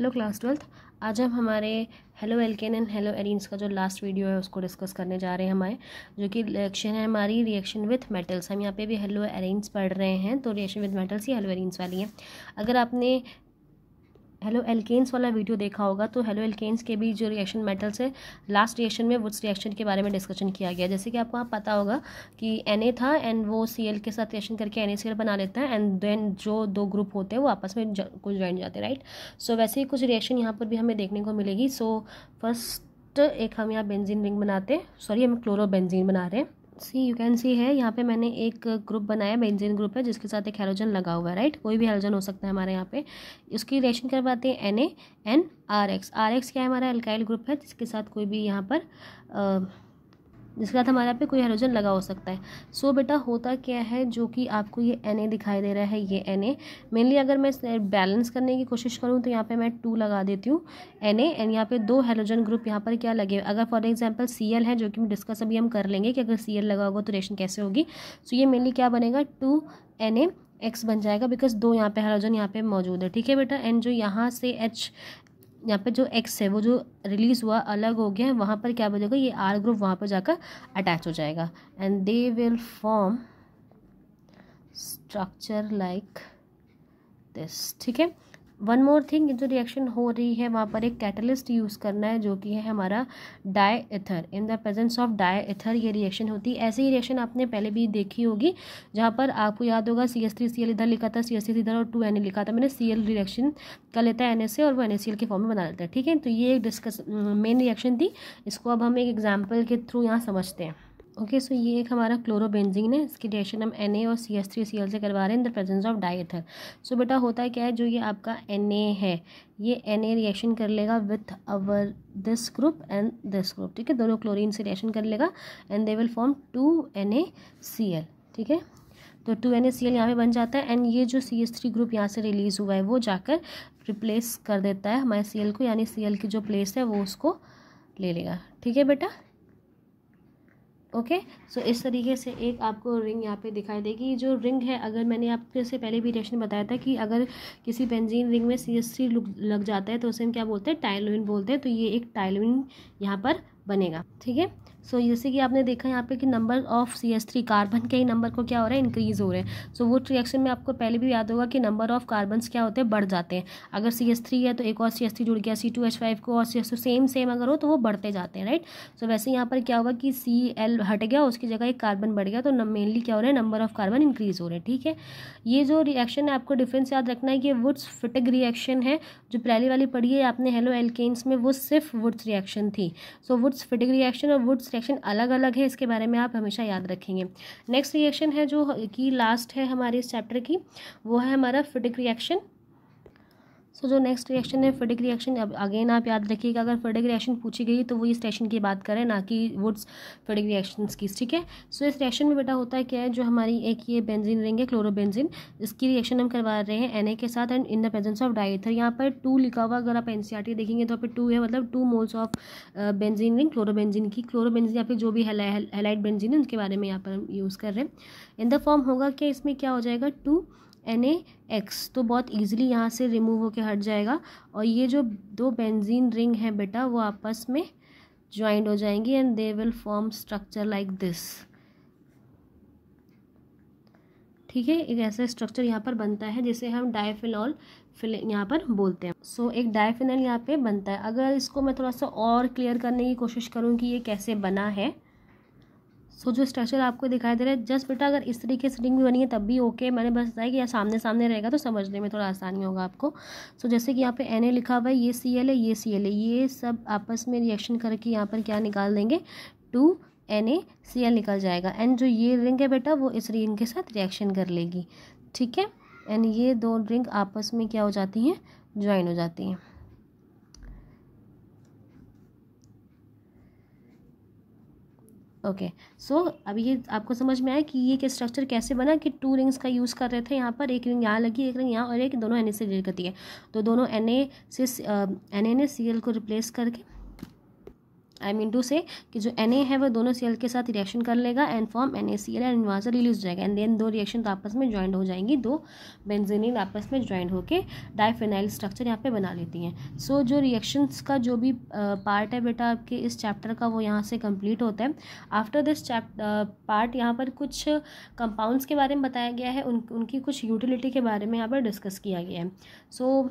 Hello class twelfth आज हम हमारे haloalkane and haloarenes का जो लास्ट वीडियो है उसको डिस्कस करने जा रहे हैं हमारे जो कि रिएक्शन है हमारी रिएक्शन विथ मेटल्स हम यहाँ पे भी हेलो एरिन्स पढ़ रहे हैं तो रिएक्शन विथ मेटल्स ही हेलो एरिन्स वाली है अगर आपने हेलो एल्केन्स वाला वीडियो देखा होगा तो हेलो एल्केन्स के भी जो रिएक्शन मेटल्स है लास्ट रिएक्शन में वुड्स रिएक्शन के बारे में डिस्कशन किया गया जैसे कि आपको आप पता होगा कि एन था एंड वो सी के साथ रिएक्शन करके एन बना लेता है एंड देन जो दो ग्रुप होते हैं वो आपस में कुछ ज्वाइन जाते हैं राइट सो वैसे ही कुछ रिएक्शन यहाँ पर भी हमें देखने को मिलेगी सो so, फर्स्ट एक हम यहाँ बेंजीन रिंग बनाते हैं सॉरी हम क्लोरो बेंजीन बना रहे हैं सी यू कैन सी है यहाँ पे मैंने एक ग्रुप बनाया बेंजीन ग्रुप है जिसके साथ एक हेलोजन लगा हुआ है राइट कोई भी हेलोजन हो सकता है हमारे यहाँ पे उसकी रिएक्शन करवाते हैं N A N R X R X क्या है हमारा एल्काइल ग्रुप है जिसके साथ कोई भी यहाँ पर आ, जिसके साथ हमारे यहाँ पे कोई हाइड्रोजन लगा हो सकता है सो so, बेटा होता क्या है जो कि आपको ये एन दिखाई दे रहा है ये एन मेनली अगर मैं बैलेंस करने की कोशिश करूँ तो यहाँ पर मैं टू लगा देती हूँ एन एंड यहाँ पर दो हाइड्रोजन ग्रुप यहाँ पर क्या लगे अगर फॉर एग्जाम्पल सी है जो कि डिस्कस अभी हम कर लेंगे कि अगर सी लगा होगा तो रेशन कैसे होगी सो so, ये मेनली क्या बनेगा टू एन एक्स बन जाएगा बिकॉज दो यहाँ पे हाइड्रोजन यहाँ पे मौजूद है ठीक है बेटा एंड जो यहाँ से एच यहाँ पे जो एक्स है वो जो रिलीज़ हुआ अलग हो गया है वहाँ पर क्या बजेगा ये आर ग्रुप वहाँ पर जाकर अटैच हो जाएगा and they will form structure like this ठीक है वन मोर थिंग जो रिएक्शन हो रही है वहाँ पर एक कैटलिस्ट यूज़ करना है जो कि है हमारा dry ether in the presence of dry ether ये रिएक्शन होती है ऐसे ही रिएक्शन आपने पहले भी देखी होगी जहाँ पर आपको याद होगा C S three C L इधर लिखा था सी एस थ्री इधर और टू एन लिखा था मैंने सी एल रिएक्शन कर लेता है एन एस ए और वो एन एस सी एल के फॉर्म में बना लेता है ठीक है तो ये एक डिस्कस मेन रिएक्शन थी इसको अब हम एक एग्जाम्पल के थ्रू यहाँ समझते हैं ओके सो ये एक हमारा क्लोरोबेंजिन है इसकी डेशन हम एन और C S three C L से करवा रहे हैं in the presence of dry ether so बेटा होता है क्या है जो ये आपका एन है ये एन रिएक्शन कर लेगा with our this group and this group ठीक है दोनों क्लोरीन से रिएक्शन कर लेगा and they will form two N C L ठीक है तो टू एन सी एल यहाँ पर बन जाता है एंड ये जो सी एस थ्री ग्रुप यहाँ से रिलीज़ हुआ है वो जाकर रिप्लेस कर देता है हमारे सी एल को यानी सी एल की जो प्लेस है वो उसको ले लेगा ठीक है बेटा ओके सो so, इस तरीके से एक आपको रिंग यहाँ पे दिखाई देगी जो रिंग है अगर मैंने आपके से पहले भी रेशन बताया था कि अगर किसी बेंजीन रिंग में सी एस सी लग जाता है तो उसे हम क्या बोलते हैं टाइलविन बोलते हैं तो ये एक टाइलविन यहाँ पर बनेगा ठीक है सो so, जैसे कि आपने देखा यहाँ पे कि number of C S three carbon के ही नंबर को क्या हो रहा है इंक्रीज़ हो रहे हैं सो so, वो रिएक्शन में आपको पहले भी याद होगा कि नंबर ऑफ कार्बन क्या होते हैं बढ़ जाते हैं अगर सी एस थ्री है तो एक और सी एस थ्री जुड़ गया सी टू एच फाइव को और C S two same same अगर हो तो वो बढ़ते जाते हैं राइट सो so, वैसे यहाँ पर क्या होगा कि सी एल हट गया उसकी जगह एक कार्बन बढ़ गया तो मेनली क्या हो रहा है नंबर ऑफ कार्बन इंक्रीज़ हो रहे हैं ठीक है ये जो रिएक्शन है आपको डिफरेंस याद रखना है कि वुड्स फिटिक रिएक्शन है जो पहली वाली पढ़ी है आपने हेलो एल्केन्स में वो सिर्फ वुड्स रिएक्शन थी सो वुड्स फिटिक रिएक्शन और वुड्स रिएक्शन अलग अलग है इसके बारे में आप हमेशा याद रखेंगे नेक्स्ट रिएक्शन है जो कि लास्ट है हमारे इस चैप्टर की वो है हमारा फिटिक रिएक्शन सो जो नेक्स्ट रिएक्शन है फेडिक रिएक्शन अब अगेन आप याद रखिएगा अगर फेडिक रिएक्शन पूछी गई तो वो इस रिएक्शन की बात करें ना कि वुड्स फेडिक रिएक्शन की ठीक है सो इस रिएक्शन में बेटा होता है क्या है जो हमारी एक ये बेंजिन रिंग है इसकी रिएक्शन हम करवा रहे हैं एन के साथ and in the presence of dry ether यहाँ पर टू लिखा हुआ अगर आप एन e देखेंगे तो यहाँ पर टू है मतलब two moles of benzene ring chlorobenzene की क्लोरोबेंजिन या फिर जो भी हेलाइट बेंजिन है उनके बारे में यहाँ पर हम यूज़ कर रहे हैं इन द फॉर्म होगा क्या इसमें क्या हो जाएगा टू एन ए एक्स तो बहुत ईजिली यहाँ से रिमूव होकर हट जाएगा और ये जो दो बेंजीन रिंग है बेटा वो आपस में ज्वाइंट हो जाएंगी and they will form structure like this ठीक है एक ऐसा स्ट्रक्चर यहाँ पर बनता है जिसे हम डायफिनॉल फिल यहाँ पर बोलते हैं सो so, एक डायफिनॉल यहाँ पे बनता है अगर इसको मैं थोड़ा सा और क्लियर करने की कोशिश करूँ कि ये कैसे बना है सो so, जो स्ट्रक्चर आपको दिखाई दे रहा है जस्ट बेटा अगर इस तरीके से रिंग भी बनी है तब भी ओके मैंने बस बताया कि यहाँ सामने सामने रहेगा तो समझने में थोड़ा आसानी होगा आपको सो so, जैसे कि यहाँ पे एन लिखा हुआ है ये सी एल है ये सी एल है ये सब आपस में रिएक्शन करके यहाँ पर क्या निकाल देंगे two N A C L निकल जाएगा एंड जो ये रिंग है बेटा वो इस रिंग के साथ रिएक्शन कर लेगी ठीक है एंड ये दो रिंग आपस में क्या हो जाती हैं ज्वाइन हो जाती हैं ओके okay. सो so, अब ये आपको समझ में आया कि ये स्ट्रक्चर कैसे बना कि टू रिंग्स का यूज़ कर रहे थे यहाँ पर एक रिंग यहाँ लगी एक रिंग यहाँ और एक दोनों एन से रिलेट करती है तो दोनों एन ए से एन ए ने सी को रिप्लेस करके आई मीन टू से कि जो एन है वो दोनों सी के साथ रिएक्शन कर लेगा and form N A C L and वहाँ से रिलीज हो जाएगा एंड देन दो रिएक्शन तो आपस में ज्वाइंट हो जाएंगी दो बेंजीनिन आपस में ज्वाइंट होकर डाइफेनाइल स्ट्रक्चर यहाँ पे बना लेती हैं सो so, जो रिएक्शंस का जो भी पार्ट है बेटा आपके इस चैप्टर का वो यहाँ से कम्प्लीट होता है आफ्टर दिस पार्ट यहाँ पर कुछ कंपाउंड्स के बारे में बताया गया है उन उनकी कुछ यूटिलिटी के बारे में यहाँ पर डिस्कस किया गया है सो so,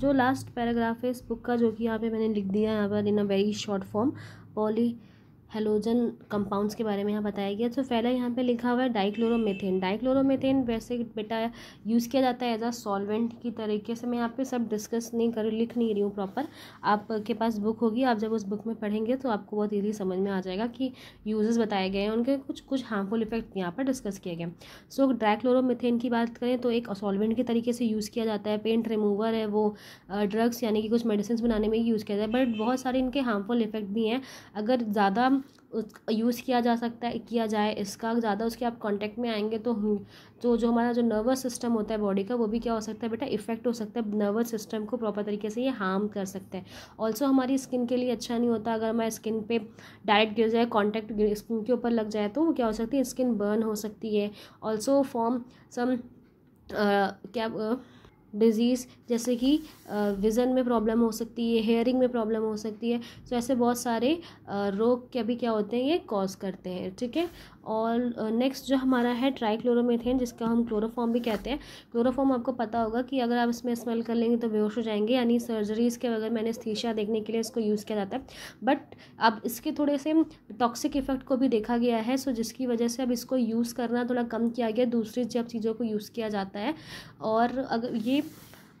जो लास्ट पैराग्राफ है इस बुक का जो कि यहाँ पे मैंने लिख दिया है यहाँ पर in a very short form poly halogen compounds के बारे में यहाँ बताया गया तो पहला यहाँ पे लिखा हुआ है डाइक्लोरोमेथेन डाइक्लोरोमेथेन वैसे बेटा यूज़ किया जाता है एज आ सॉल्वेंट की तरीके से मैं यहाँ पे सब डिस्कस नहीं कर लिख नहीं रही हूँ प्रॉपर आपके पास बुक होगी आप जब उस बुक में पढ़ेंगे तो आपको बहुत ईजी समझ में आ जाएगा कि यूजेस बताए गए हैं उनके कुछ कुछ हार्मफुल इफेक्ट यहाँ पर डिस्कस किए गए सो डाइक्लोरोमेथेन की बात करें तो एक सॉल्वेंट के तरीके से यूज़ किया जाता है पेंट रिमूवर है वो ड्रग्स यानी कि कुछ मेडिसिन बनाने में यूज़ किया जाता है बट बहुत सारे इनके हार्मफुल इफेक्ट भी हैं अगर ज़्यादा उस यूज़ किया जा सकता है किया जाए इसका ज़्यादा उसके आप कांटेक्ट में आएंगे तो जो तो जो हमारा जो नर्वस सिस्टम होता है बॉडी का वो भी क्या हो सकता है बेटा इफेक्ट हो सकता है नर्वस सिस्टम को प्रॉपर तरीके से ये हार्म कर सकता है ऑल्सो हमारी स्किन के लिए अच्छा नहीं होता अगर हमारे स्किन पे डायरेक्ट गिर जाए कॉन्टैक्ट स्किन के ऊपर लग जाए तो वो क्या हो सकती है स्किन बर्न हो सकती है ऑल्सो फॉर्म सम क्या uh, डिज़ीज़ जैसे कि विज़न में प्रॉब्लम हो सकती है हेयरिंग में प्रॉब्लम हो सकती है सो तो ऐसे बहुत सारे रोग के अभी क्या होते हैं ये कॉज करते हैं ठीक है और नेक्स्ट जो हमारा है ट्राईक्लोरोमेथेन जिसका हम क्लोरोफॉर्म भी कहते हैं क्लोरोफॉर्म आपको पता होगा कि अगर आप इसमें स्मेल कर लेंगे तो बेहोश हो जाएंगे यानी सर्जरीज़ के बगैर मैंने देखने के लिए इसको यूज़ किया जाता है बट अब इसके थोड़े से टॉक्सिक इफेक्ट को भी देखा गया है सो जिसकी वजह से अब इसको यूज़ करना थोड़ा कम किया गया दूसरी जब चीज़ों को यूज़ किया जाता है और अगर ये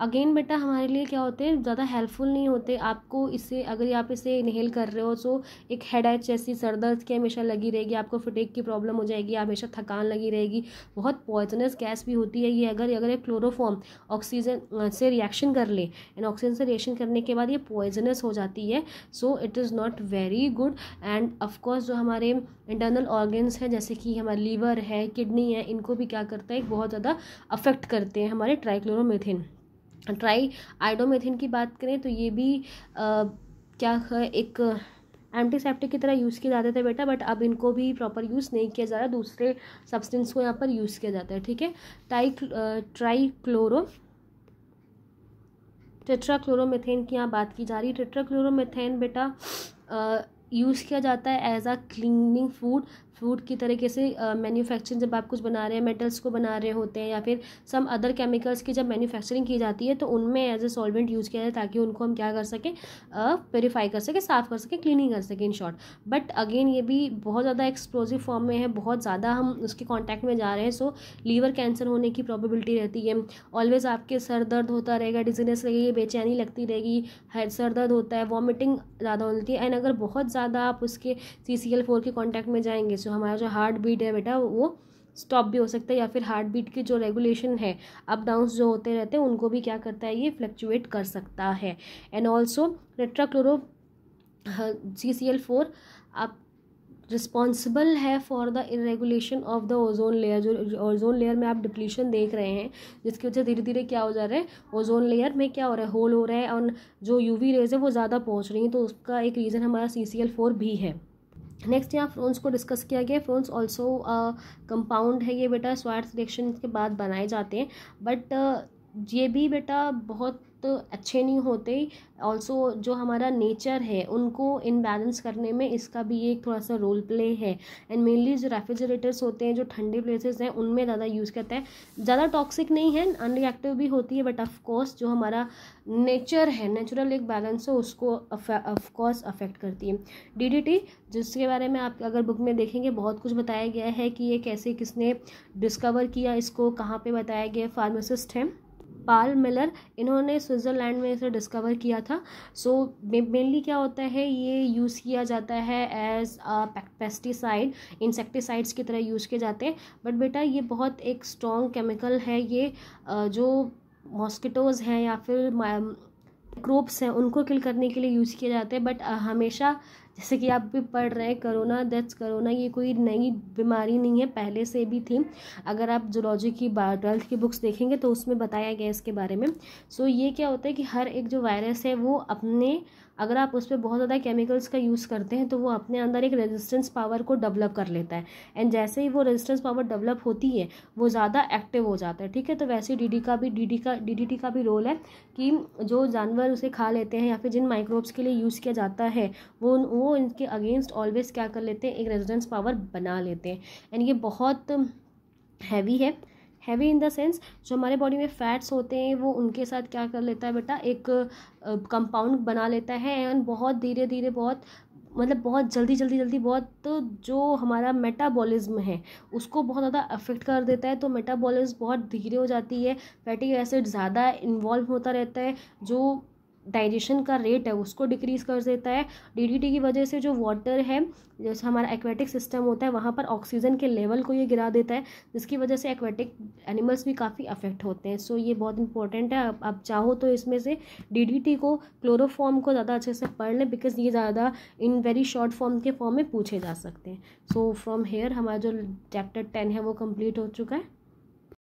अगेन बेटा हमारे लिए क्या होते हैं ज़्यादा हेल्पफुल नहीं होते आपको इससे अगर आप इसे इनहेल कर रहे हो तो एक हेड एच जैसी सर दर्द की हमेशा लगी रहेगी आपको फिटेक की प्रॉब्लम हो जाएगी हमेशा थकान लगी रहेगी बहुत पॉइजनस गैस भी होती है ये अगर अगर ये क्लोरोफॉर्म ऑक्सीजन से रिएक्शन कर ले एंड ऑक्सीजन से रिएक्शन करने के बाद ये पॉइजनस हो जाती है so it is not very good and of course जो हमारे इंटरनल ऑर्गेन्स हैं जैसे कि हमारा लीवर है किडनी है इनको भी क्या करता है बहुत ज़्यादा अफेक्ट करते हैं हमारे ट्राइक्लोरोमेथिन ट्राई आइडोमेथिन की बात करें तो ये भी आ, क्या है एक एंटीसेप्टिक की तरह यूज़ किया जाते थे बेटा बट अब इनको भी प्रॉपर यूज़ नहीं किया जा रहा दूसरे सब्सटेंस को यहाँ पर यूज़ किया जाता है ठीक है टाई ट्राई क्लोरो टेट्राक्लोरोमेथेन की यहाँ बात की जा रही है टेट्राक्लोरोमेथेन बेटा यूज़ किया जाता है as a cleaning food food की तरीके से मैन्युफैक्चरिंग जब आप कुछ बना रहे हैं मेटल्स को बना रहे होते हैं या फिर सम अदर केमिकल्स की जब मैन्युफैक्चरिंग की जाती है तो उनमें एज ए सॉल्वेंट यूज़ किया जाता है ताकि उनको हम क्या कर सकें प्योरीफाई कर सकें साफ़ कर सकें क्लीनिंग कर सकें इन शॉर्ट बट अगेन ये भी बहुत ज़्यादा एक्सप्लोजिव फॉर्म में है बहुत ज़्यादा हम उसके कॉन्टैक्ट में जा रहे हैं सो लीवर कैंसर होने की प्रॉबिलिटी रहती है ऑलवेज आपके सर दर्द होता रहेगा डिजीनेस रहेगी बेचैनी लगती रहेगी सर दर्द होता है वॉमिटिंग ज़्यादा होती है एंड अगर बहुत ज़्यादा आप उसके सी सी एल फोर के कॉन्टैक्ट में जाएंगे सो हमारा जो हार्ट बीट है बेटा वो स्टॉप भी हो सकता है या फिर हार्ट बीट के जो रेगुलेशन है अप डाउंस जो होते रहते हैं उनको भी क्या करता है ये फ्लक्चुएट कर सकता है and also tetrachloro C C L four आप रिस्पॉन्सिबल है for the irregulation of the ozone layer जो ओजोन लेयर में आप डिप्लीशन देख रहे हैं जिसकी वजह से धीरे धीरे क्या हो जा रहा है ओजोन लेयर में क्या हो रहा है होल हो रहा है और जो यू वी रेज है वो ज़्यादा पहुँच रही हैं तो उसका एक रीज़न हमारा सी सी एल फोर भी है नेक्स्ट यहाँ फ्रोन्स को डिस्कस किया गया फ्रोन्स ऑल्सो कंपाउंड है ये बेटा स्वार्थ रिएक्शन के बाद बनाए जाते हैं बट ये भी बेटा बहुत तो अच्छे नहीं होते ऑल्सो जो हमारा नेचर है उनको इनबैलेंस करने में इसका भी एक थोड़ा सा रोल प्ले है एंड मेनली जो रेफ्रिजरेटर्स होते हैं जो ठंडे प्लेसेस हैं उनमें ज़्यादा यूज़ करते हैं ज़्यादा टॉक्सिक नहीं है अनरिएक्टिव भी होती है बट ऑफकोर्स जो हमारा नेचर है नेचुरल एक बैलेंस है उसको ऑफकोर्स अफेक्ट करती है डी जिसके बारे में आप अगर बुक में देखेंगे बहुत कुछ बताया गया है कि ये कैसे किसने डिस्कवर किया इसको कहाँ पर बताया गया फार्मासिस्ट हैं पाल मिलर इन्होंने स्विट्ज़रलैंड में इसे डिस्कवर किया था सो so, मेनली क्या होता है ये यूज़ किया जाता है एज पेस्टिसाइड इंसेक्टिसाइड्स की तरह यूज़ किए जाते हैं बट बेटा ये बहुत एक स्ट्रॉन्ग केमिकल है ये जो मॉस्किटोज़ हैं या फिर क्रोप्स हैं उनको किल करने के लिए यूज़ किया जाते हैं बट हमेशा जैसे कि आप भी पढ़ रहे हैं करोना दैट्स करोना ये कोई नई बीमारी नहीं है पहले से भी थी अगर आप जोलॉजी की ट्वेल्थ की बुक्स देखेंगे तो उसमें बताया गया इसके बारे में सो so, ये क्या होता है कि हर एक जो वायरस है वो अपने अगर आप उस पर बहुत ज़्यादा केमिकल्स का यूज़ करते हैं तो वो अपने अंदर एक रेजिस्टेंस पावर को डेवलप कर लेता है एंड जैसे ही वो रेजिस्टेंस पावर डेवलप होती है वो ज़्यादा एक्टिव हो जाता है ठीक है तो वैसे डी का भी डी का डी का भी रोल है कि जो जानवर उसे खा लेते हैं या फिर जिन माइक्रोब्स के लिए यूज़ किया जाता है वो वो इनके अगेंस्ट ऑलवेज क्या कर लेते हैं एक रेजिस्टेंस पावर बना लेते हैं एंड ये बहुत हैवी है हैवी इन द सेंस जो हमारे बॉडी में फैट्स होते हैं वो उनके साथ क्या कर लेता है बेटा एक कंपाउंड बना लेता है एंड बहुत धीरे धीरे बहुत मतलब बहुत जल्दी जल्दी जल्दी बहुत तो जो हमारा मेटाबॉलिज्म है उसको बहुत ज़्यादा अफेक्ट कर देता है तो मेटाबॉलिज्म बहुत धीरे हो जाती है फैटी एसिड ज़्यादा इन्वॉल्व होता रहता है जो डाइजेशन का रेट है उसको डिक्रीज कर देता है डीडीटी की वजह से जो वाटर है जैसे हमारा एक्वेटिक सिस्टम होता है वहाँ पर ऑक्सीजन के लेवल को ये गिरा देता है जिसकी वजह से एक्वेटिक एनिमल्स भी काफ़ी अफेक्ट होते हैं सो ये बहुत इंपॉर्टेंट है आप, चाहो तो इसमें से डी को क्लोरोफॉर्म को ज़्यादा अच्छे से पढ़ लें बिकॉज ये ज़्यादा इन वेरी शॉर्ट फॉर्म के फॉर्म में पूछे जा सकते हैं सो फ्रॉम हेयर हमारा जो चैप्टर टेन है वो कम्प्लीट हो चुका है